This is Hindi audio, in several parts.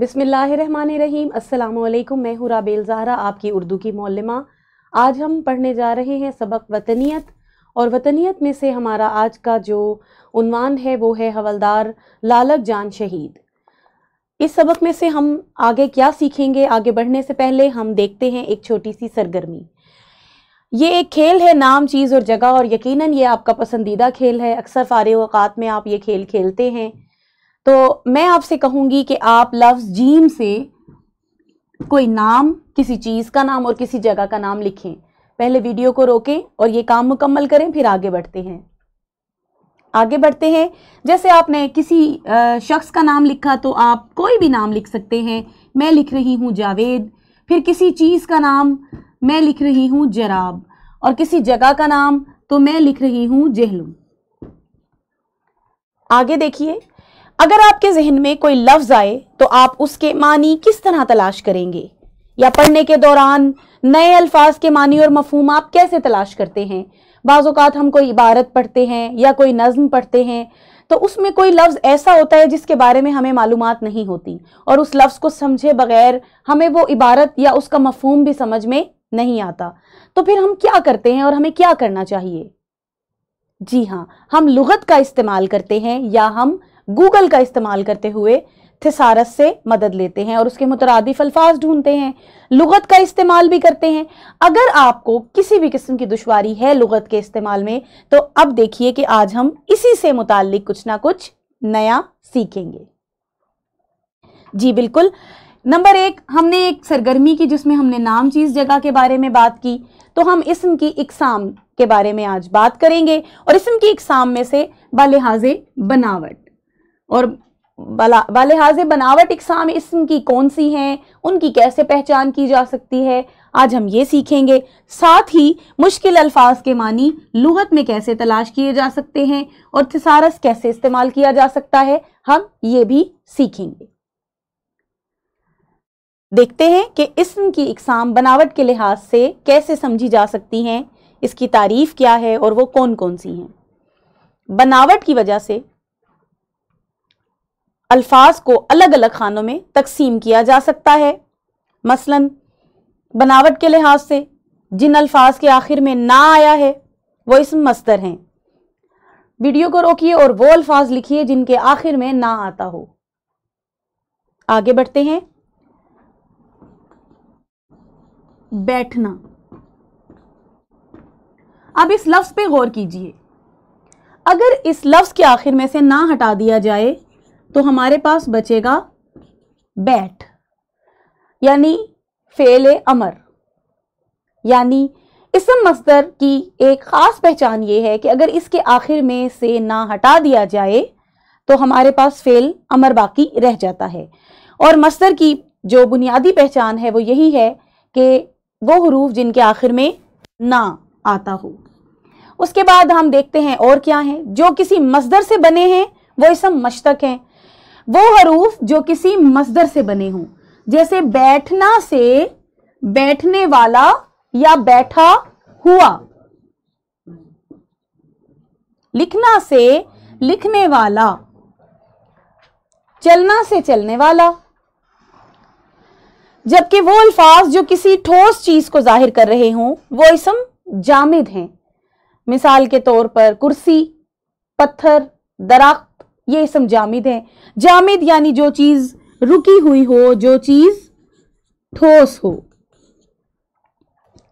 बिसमीम् अल्लाम मैं हूँ राबेल ज़ाहरा आपकी उर्दू की मौलमा आज हम पढ़ने जा रहे हैं सबक वतनीत और वतनीत में से हमारा आज का जो उनवान है वो है हवलदार लालक जान शहीद इस सबक में से हम आगे क्या सीखेंगे आगे बढ़ने से पहले हम देखते हैं एक छोटी सी सरगर्मी ये एक खेल है नाम चीज़ और जगह और यकीनन ये आपका पसंदीदा खेल है अक्सर फ़ारे अवकात में आप ये खेल खेलते हैं तो मैं आपसे कहूंगी कि आप लफ्ज़ जीम से कोई नाम किसी चीज़ का नाम और किसी जगह का नाम लिखें पहले वीडियो को रोकें और ये काम मुकम्मल करें फिर आगे बढ़ते हैं आगे बढ़ते हैं जैसे आपने किसी शख्स का नाम लिखा तो आप कोई भी नाम लिख सकते हैं मैं लिख रही हूँ जावेद फिर किसी चीज़ का नाम मैं लिख रही हूँ जराब और किसी जगह का नाम तो मैं लिख रही हूँ जहलू आगे देखिए अगर आपके जहन में कोई लफ्ज़ आए तो आप उसके मानी किस तरह तलाश करेंगे या पढ़ने के दौरान नए अल्फाज के मानी और मफहम आप कैसे तलाश करते हैं बाज़ात हम कोई इबारत पढ़ते हैं या कोई नज़म पढ़ते हैं तो उसमें कोई लफ्ज़ ऐसा होता है जिसके बारे में हमें मालूम नहीं होती और उस लफ्ज़ को समझे बगैर हमें वो इबारत या उसका मफहम भी समझ में नहीं आता तो फिर हम क्या करते हैं और हमें क्या करना चाहिए जी हाँ हम लुगत का इस्तेमाल करते हैं या हम गूगल का इस्तेमाल करते हुए थिसारस से मदद लेते हैं और उसके मुतरदफ अल्फाज ढूंढते हैं लुगत का इस्तेमाल भी करते हैं अगर आपको किसी भी किस्म की दुशारी है लुगत के इस्तेमाल में तो अब देखिए कि आज हम इसी से मुतालिक कुछ ना कुछ नया सीखेंगे जी बिल्कुल नंबर एक हमने एक सरगर्मी की जिसमें हमने नाम चीज़ जगह के बारे में बात की तो हम इसम की इकसाम के बारे में आज बात करेंगे और इसम की इकसाम में से बालिहाजे बनावट और बालहाज बनावट इकसाम इसम की कौन सी हैं उनकी कैसे पहचान की जा सकती है आज हम ये सीखेंगे साथ ही मुश्किल अल्फाज के मानी लुहत में कैसे तलाश किए जा सकते हैं और थिसारस कैसे इस्तेमाल किया जा सकता है हम ये भी सीखेंगे देखते हैं कि इसम की इकसाम बनावट के लिहाज से कैसे समझी जा सकती हैं इसकी तारीफ क्या है और वो कौन कौन सी हैं बनावट की वजह से अल्फाज को अलग अलग खानों में तकसीम किया जा सकता है मसलन बनावट के लिहाज से जिन अल्फाज के आखिर में ना आया है वो इसम मस्तर हैं वीडियो को रोकिए और वो अल्फाज लिखिए जिनके आखिर में ना आता हो आगे बढ़ते हैं बैठना अब इस लफ्ज़ पे गौर कीजिए अगर इस लफ्ज़ के आखिर में से ना हटा दिया जाए तो हमारे पास बचेगा बैट यानी फेल अमर यानी इसम मस्तर की एक ख़ास पहचान ये है कि अगर इसके आखिर में से ना हटा दिया जाए तो हमारे पास फेल अमर बाकी रह जाता है और मस्तर की जो बुनियादी पहचान है वो यही है कि वो हरूफ जिनके आखिर में ना आता हो उसके बाद हम देखते हैं और क्या हैं जो किसी मजदर से बने हैं वो इसम मशतक हैं वो हरूफ जो किसी मजदर से बने हों जैसे बैठना से बैठने वाला या बैठा हुआ लिखना से लिखने वाला चलना से चलने वाला जबकि वो अल्फाज जो किसी ठोस चीज को जाहिर कर रहे हों वो इसम जामिद हैं मिसाल के तौर पर कुर्सी पत्थर दरख्त ये इसम जामिद है जामिद यानी जो चीज़ रुकी हुई हो जो चीज़ ठोस हो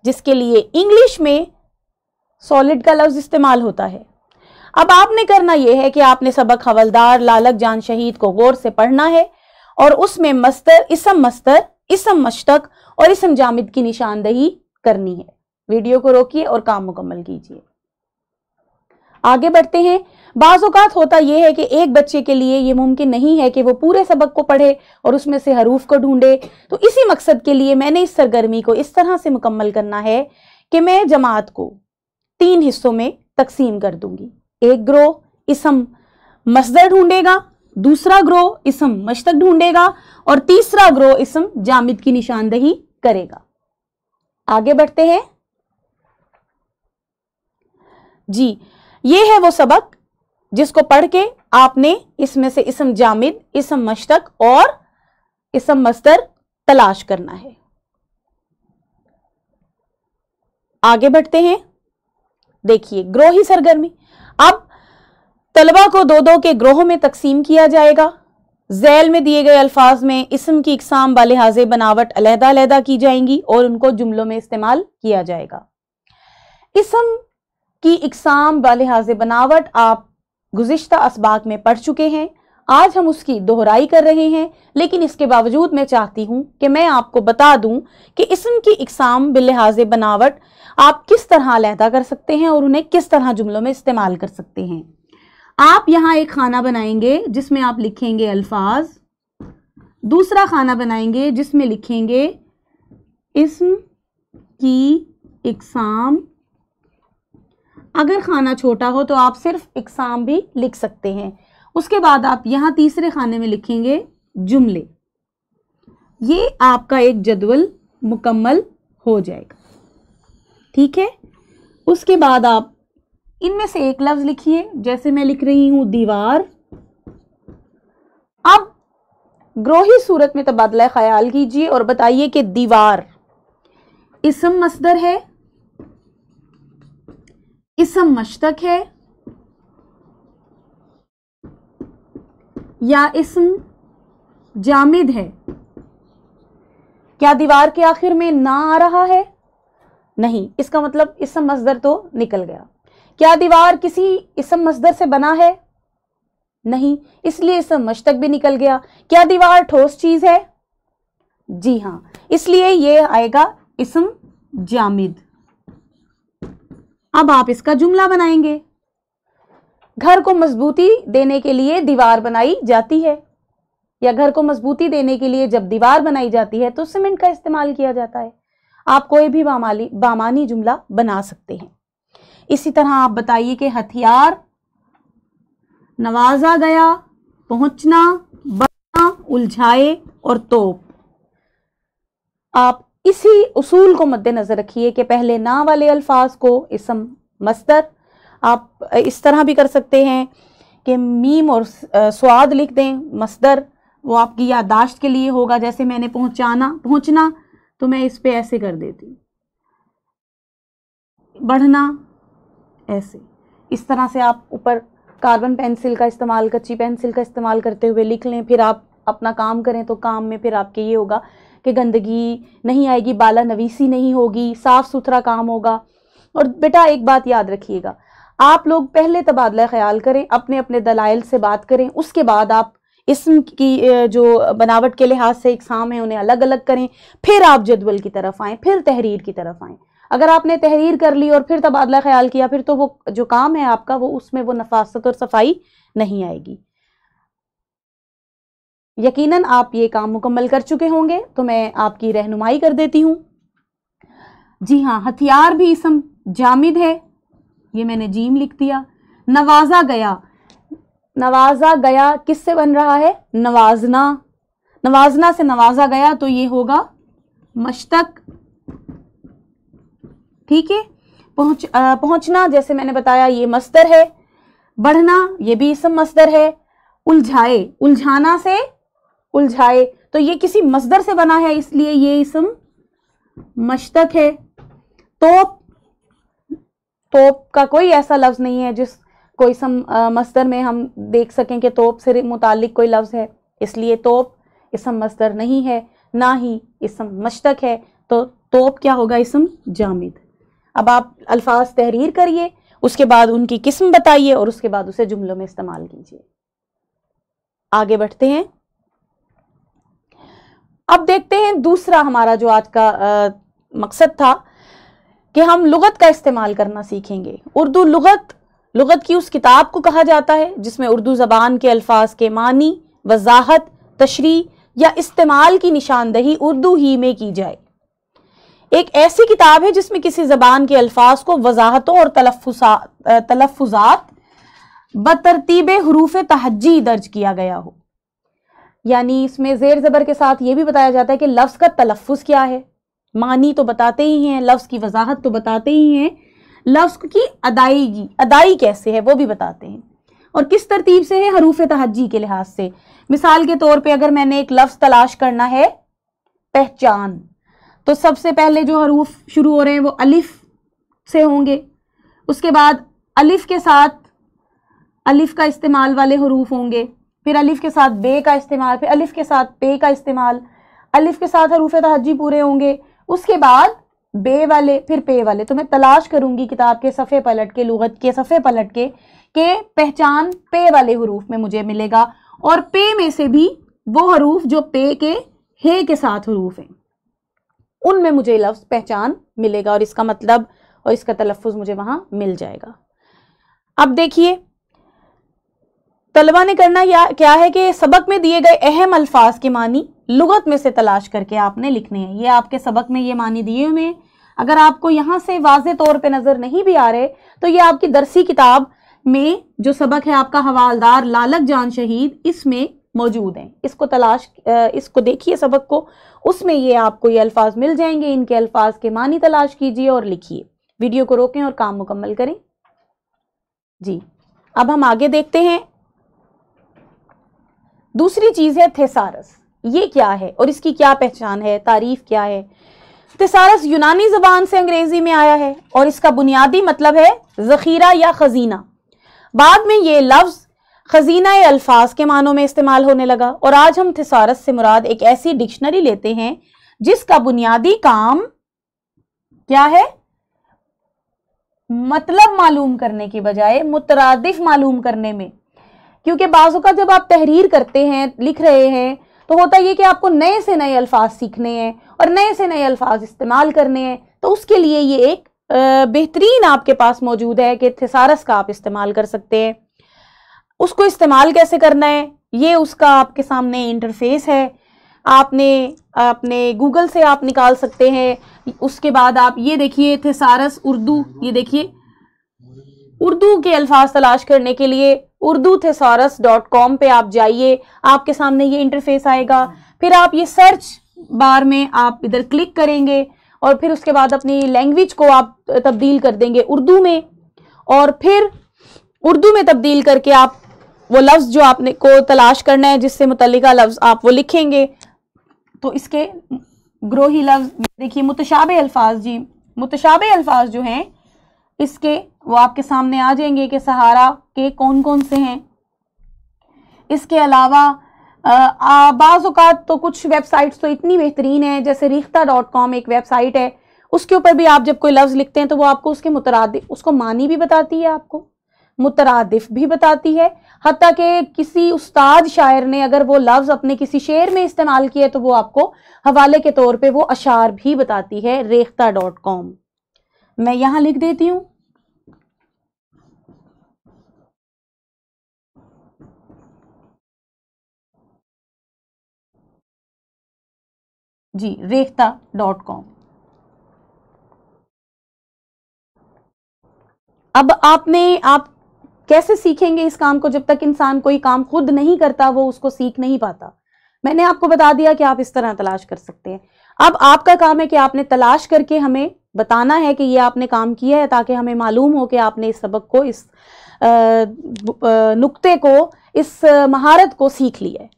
जिसके लिए इंग्लिश में सॉलिड का लफ्ज़ इस्तेमाल होता है अब आपने करना यह है कि आपने सबक हवलदार लालक जान शहीद को गौर से पढ़ना है और उसमें मस्तर इसम मस्तर इसम मशतक और इसम जामिद की निशानदही करनी है वीडियो को रोकिए और काम मुकम्मल कीजिए आगे बढ़ते हैं बाज़ात होता यह है कि एक बच्चे के लिए ये मुमकिन नहीं है कि वो पूरे सबक को पढ़े और उसमें से हरूफ को ढूंढे तो इसी मकसद के लिए मैंने इस सरगर्मी को इस तरह से मुकम्मल करना है कि मैं जमात को तीन हिस्सों में तकसीम कर दूंगी एक ग्रोह इसम मसदर ढूंढेगा दूसरा ग्रोह इसम मशतक ढूंढेगा और तीसरा ग्रोह इसम जामिद की निशानदही करेगा आगे बढ़ते हैं जी ये है वो सबक जिसको पढ़ के आपने इसमें से इसम जामिद इसम मशतक और इसम मस्तर तलाश करना है आगे बढ़ते हैं देखिए ग्रोही सरगर्मी अब तलबा को दो दो के ग्रोहों में तकसीम किया जाएगा जैल में दिए गए अल्फाज में इसम की इकसाम बालहाजे बनावट अलहदा अलहदा की जाएंगी और उनको जुमलों में इस्तेमाल किया जाएगा इसम की इकसाम बलहाज बनावट आप गुज्त इसबाक में पढ़ चुके हैं आज हम उसकी दोहराई कर रहे हैं लेकिन इसके बावजूद मैं चाहती हूँ कि मैं आपको बता दूँ कि इसम की इकसाम बिलहाज बनावट आप किस तरह लहदा कर सकते हैं और उन्हें किस तरह जुमलों में इस्तेमाल कर सकते हैं आप यहाँ एक खाना बनाएंगे जिसमें आप लिखेंगे अल्फाज दूसरा खाना बनाएंगे जिसमें लिखेंगे इसम की इकसाम अगर खाना छोटा हो तो आप सिर्फ इकसाम भी लिख सकते हैं उसके बाद आप यहाँ तीसरे खाने में लिखेंगे जुमले ये आपका एक जदवल मुकम्मल हो जाएगा ठीक है उसके बाद आप इनमें से एक लफ्ज़ लिखिए जैसे मैं लिख रही हूँ दीवार अब ग्रोही सूरत में तबादला ख्याल कीजिए और बताइए कि दीवार इसम मसदर है इसम मशतक है या इसम जामिद है क्या दीवार के आखिर में ना आ रहा है नहीं इसका मतलब इसम मजदर तो निकल गया क्या दीवार किसी इसम मजदर से बना है नहीं इसलिए इसम मशतक भी निकल गया क्या दीवार ठोस चीज है जी हां इसलिए ये आएगा इसम जामिद अब आप इसका जुमला बनाएंगे घर को मजबूती देने के लिए दीवार बनाई जाती है या घर को मजबूती देने के लिए जब दीवार बनाई जाती है तो सीमेंट का इस्तेमाल किया जाता है आप कोई भी बामाली बामानी जुमला बना सकते हैं इसी तरह आप बताइए कि हथियार नवाजा गया पहुंचना बना उलझाए और तोप आप इसी उसूल को मद्देनज़र रखिए कि पहले ना वाले अल्फाज को इसम मस्तर आप इस तरह भी कर सकते हैं कि मीम और स्वाद लिख दें मस्तर वो आपकी यादाश्त के लिए होगा जैसे मैंने पहुंचाना पहुंचना तो मैं इस पर ऐसे कर देती बढ़ना ऐसे इस तरह से आप ऊपर कार्बन पेंसिल का इस्तेमाल कच्ची पेंसिल का इस्तेमाल करते हुए लिख लें फिर आप अपना काम करें तो काम में फिर आपके ये होगा कि गंदगी नहीं आएगी बाला नवीसी नहीं होगी साफ़ सुथरा काम होगा और बेटा एक बात याद रखिएगा आप लोग पहले तबादला ख्याल करें अपने अपने दलाइल से बात करें उसके बाद आप इसम की जो बनावट के लिहाज से इकसाम है उन्हें अलग अलग करें फिर आप जदवल की तरफ आएँ फिर तहरीर की तरफ आएँ अगर आपने तहरीर कर ली और फिर तबादला ख्याल किया फिर तो वो जो काम है आपका वो उसमें वो नफासत और सफाई नहीं आएगी यकीनन आप ये काम मुकम्मल कर चुके होंगे तो मैं आपकी रहनुमाई कर देती हूँ जी हाँ हथियार भी इसम जामिद है ये मैंने जीम लिख दिया नवाजा गया नवाजा गया किससे बन रहा है नवाजना नवाजना से नवाजा गया तो ये होगा मशतक ठीक है आ, पहुंचना जैसे मैंने बताया ये मस्तर है बढ़ना ये भी इसम मस्तर है उलझाए उलझाना से उलझाए तो ये किसी मजदर से बना है इसलिए ये इसम मशतक है तोप तोप का कोई ऐसा लफ्ज नहीं है जिस कोई सम मस्तर में हम देख सकें कि तोप से मुतालिक कोई लफ्ज़ है इसलिए तोप इसम मस्तर नहीं है ना ही इसम मशतक है तो तोप क्या होगा इसम जामिद अब आप अल्फाज तहरीर करिए उसके बाद उनकी किस्म बताइए और उसके बाद उसे जुमलों में इस्तेमाल कीजिए आगे बढ़ते हैं अब देखते हैं दूसरा हमारा जो आज का आ, मकसद था कि हम लुगत का इस्तेमाल करना सीखेंगे उर्दू लुगत लुगत की उस किताब को कहा जाता है जिसमें उर्दू ज़बान के अल्फाज के मानी वजाहत तशरी या इस्तेमाल की निशानदही उर्दू ही में की जाए एक ऐसी किताब है जिसमें किसी ज़बान के अल्फाज को वजाहतों और तलफुजात बतरतीब हरूफ तहजी दर्ज किया गया हो यानी इसमें ज़ेर ज़बर के साथ ये भी बताया जाता है कि लफ्ज़ का तलफ़ क्या है मानी तो बताते ही हैं लफ्ज़ की वजाहत तो बताते ही हैं लफ्ज़ की अदायगी अदाई कैसे है वो भी बताते हैं और किस तरतीब से है हरूफ तहजी के लिहाज से मिसाल के तौर पे अगर मैंने एक लफ्ज़ तलाश करना है पहचान तो सबसे पहले जो हरूफ शुरू हो रहे हैं वो अलिफ़ से होंगे उसके बाद अलिफ़ के साथ अलिफ़ का इस्तेमाल वाले हरूफ होंगे फिर अलिफ के साथ बे का इस्तेमाल फिर अलिफ के साथ पे का इस्तेमाल अलिफ के साथ हरूफ तहजी पूरे होंगे उसके बाद बे वाले फिर पे वाले तो मैं तलाश करूंगी किताब के सफ़े पलट के लुगत के सफ़े पलट के के पहचान पे वाले हरूफ में मुझे मिलेगा और पे में से भी वो हरूफ जो पे के हे के साथ हरूफ हैं उनमें मुझे लफ्ज़ पहचान मिलेगा और इसका मतलब और इसका तलफ़ मुझे वहाँ मिल जाएगा अब देखिए तलबा ने करना या क्या है कि सबक में दिए गए अहम अल्फाज के मानी लुगत में से तलाश करके आपने लिखने हैं ये आपके सबक में ये मानी दिए हुए हैं अगर आपको यहाँ से वाज तौर पे नज़र नहीं भी आ रहे तो ये आपकी दरसी किताब में जो सबक है आपका हवालदार लालक जान शहीद इसमें मौजूद हैं इसको तलाश इसको देखिए सबक को उसमें ये आपको ये अल्फाज मिल जाएंगे इनके अल्फाज के मानी तलाश कीजिए और लिखिए वीडियो को रोकें और काम मुकम्मल करें जी अब हम आगे देखते हैं दूसरी चीज़ है थेसारस ये क्या है और इसकी क्या पहचान है तारीफ क्या है थेसारस यूनानी ज़बान से अंग्रेज़ी में आया है और इसका बुनियादी मतलब है ज़ख़ीरा या ख़जीना बाद में ये लफ्ज़ ख़जीना अल्फाज के मानों में इस्तेमाल होने लगा और आज हम थेसारस से मुराद एक ऐसी डिक्शनरी लेते हैं जिसका बुनियादी काम क्या है मतलब मालूम करने के बजाय मुतरदिफ मालूम करने में क्योंकि बाज़ों का जब आप तहरीर करते हैं लिख रहे हैं तो होता ये कि आपको नए से नए अल्फाज सीखने हैं और नए से नए अल्फाज इस्तेमाल करने हैं तो उसके लिए ये एक बेहतरीन आपके पास मौजूद है कि थिसारस का आप इस्तेमाल कर सकते हैं उसको इस्तेमाल कैसे करना है ये उसका आपके सामने इंटरफेस है आपने अपने गूगल से आप निकाल सकते हैं उसके बाद आप ये देखिए थिसारस उर्दू ये देखिए उर्दू के अल्फाज तलाश करने के लिए उर्दू थेसारस डॉट कॉम पर आप जाइए आपके सामने ये इंटरफेस आएगा फिर आप ये सर्च बार में आप इधर क्लिक करेंगे और फिर उसके बाद अपनी लैंग्वेज को आप तब्दील कर देंगे उर्दू में और फिर उर्दू में तब्दील करके आप वो लफ्ज़ जो आपने को तलाश करना है जिससे मुतलिका लफ्ज़ आप वो लिखेंगे तो इसके ग्रोही लफ्ज़ देखिए मुतशाबे अल्फाज जी मुतशाबे अल्फाज जो हैं इसके वो आपके सामने आ जाएंगे कि सहारा के कौन कौन से हैं इसके अलावा बाज़ात तो कुछ वेबसाइट्स तो इतनी बेहतरीन है जैसे रिख्ता डॉट कॉम एक वेबसाइट है उसके ऊपर भी आप जब कोई लफ्ज़ लिखते हैं तो वो आपको उसके मुतरद उसको मानी भी बताती है आपको मुतरदफ भी बताती है हती कि किसी उस्ताद शायर ने अगर वो लफ्ज़ अपने किसी शेर में इस्तेमाल किया तो वो आपको हवाले के तौर पर वो अशार भी बताती है रेख्ता डॉट कॉम मैं यहां लिख देती हूं जी रेखता डॉट कॉम अब आपने आप कैसे सीखेंगे इस काम को जब तक इंसान कोई काम खुद नहीं करता वो उसको सीख नहीं पाता मैंने आपको बता दिया कि आप इस तरह तलाश कर सकते हैं अब आपका काम है कि आपने तलाश करके हमें बताना है कि ये आपने काम किया है ताकि हमें मालूम हो कि आपने इस सबक को इस नुक्ते को इस महारत को सीख लिया है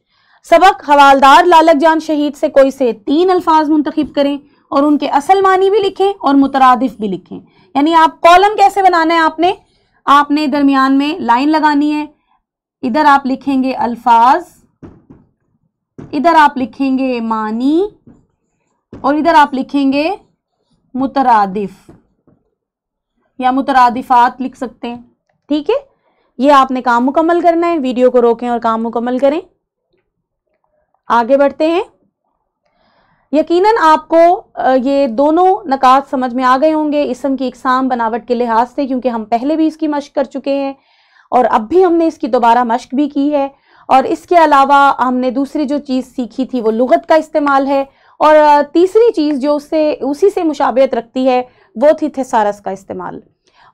सबक हवालदार लालक जान शहीद से कोई से तीन अल्फाज मुंतखब करें और उनके असल मानी भी लिखें और मुतरदफ भी लिखें यानी आप कॉलम कैसे बनाना है आपने आपने दरमियान में लाइन लगानी है इधर आप लिखेंगे अल्फाज इधर आप लिखेंगे मानी और इधर आप लिखेंगे मुतरादिफ या मुतरादिफात लिख सकते हैं ठीक है ये आपने काम मुकम्मल करना है वीडियो को रोकें और काम मुकम्मल करें आगे बढ़ते हैं यकीनन आपको ये दोनों नकात समझ में आ गए होंगे इसम की इकसाम बनावट के लिहाज से क्योंकि हम पहले भी इसकी मश्क कर चुके हैं और अब भी हमने इसकी दोबारा मश्क भी की है और इसके अलावा हमने दूसरी जो चीज़ सीखी थी वो लुगत का इस्तेमाल है और तीसरी चीज़ जो उससे उसी से मुशाबियत रखती है वो थी थेसारस का इस्तेमाल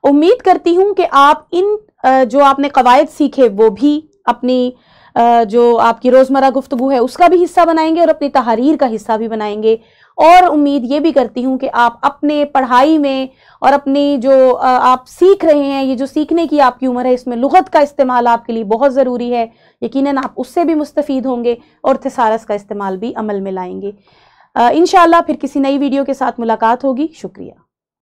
उम्मीद करती हूँ कि आप इन जो आपने कवायद सीखे वो भी अपनी जो आपकी रोज़मर्रा गुफ्तु है उसका भी हिस्सा बनाएंगे और अपनी तहरीर का हिस्सा भी बनाएंगे और उम्मीद ये भी करती हूँ कि आप अपने पढ़ाई में और अपनी जो आप सीख रहे हैं ये जो सीखने की आपकी उम्र है इसमें लुगत का इस्तेमाल आपके लिए बहुत ज़रूरी है यकीनन आप उससे भी मुस्तफ़ होंगे और थेसारस का इस्तेमाल भी अमल में लाएंगे इन फिर किसी नई वीडियो के साथ मुलाकात होगी शुक्रिया